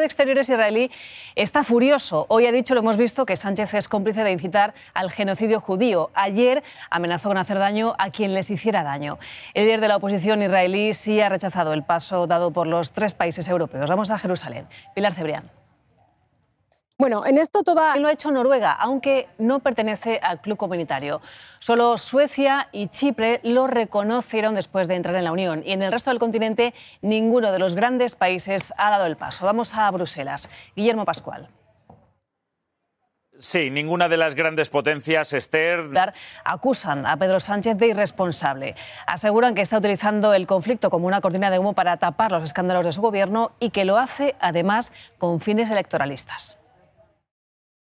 de Exteriores israelí está furioso. Hoy ha dicho, lo hemos visto, que Sánchez es cómplice de incitar al genocidio judío. Ayer amenazó con hacer daño a quien les hiciera daño. El líder de la oposición israelí sí ha rechazado el paso dado por los tres países europeos. Vamos a Jerusalén. Pilar Cebrián. Bueno, en esto toda... Lo ha hecho Noruega, aunque no pertenece al club comunitario. Solo Suecia y Chipre lo reconocieron después de entrar en la Unión y en el resto del continente ninguno de los grandes países ha dado el paso. Vamos a Bruselas. Guillermo Pascual. Sí, ninguna de las grandes potencias, Esther. Acusan a Pedro Sánchez de irresponsable. Aseguran que está utilizando el conflicto como una cortina de humo para tapar los escándalos de su gobierno y que lo hace, además, con fines electoralistas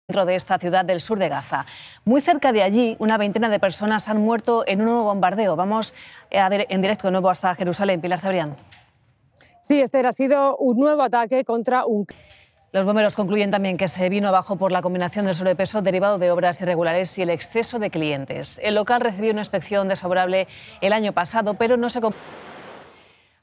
dentro de esta ciudad del sur de Gaza. Muy cerca de allí, una veintena de personas han muerto en un nuevo bombardeo. Vamos eh, en directo de nuevo hasta Jerusalén. Pilar Cebrián. Sí, este ha sido un nuevo ataque contra un... Los bomberos concluyen también que se vino abajo por la combinación del sobrepeso derivado de obras irregulares y el exceso de clientes. El local recibió una inspección desfavorable el año pasado, pero no se...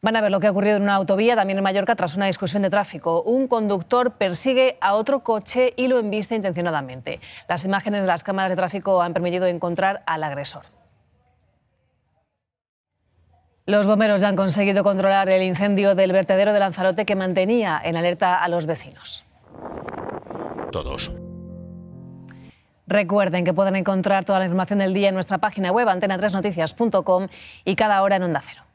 Van a ver lo que ha ocurrido en una autovía, también en Mallorca, tras una discusión de tráfico. Un conductor persigue a otro coche y lo embiste intencionadamente. Las imágenes de las cámaras de tráfico han permitido encontrar al agresor. Los bomberos ya han conseguido controlar el incendio del vertedero de Lanzarote que mantenía en alerta a los vecinos. Todos. Recuerden que pueden encontrar toda la información del día en nuestra página web antena3noticias.com y cada hora en Onda Cero.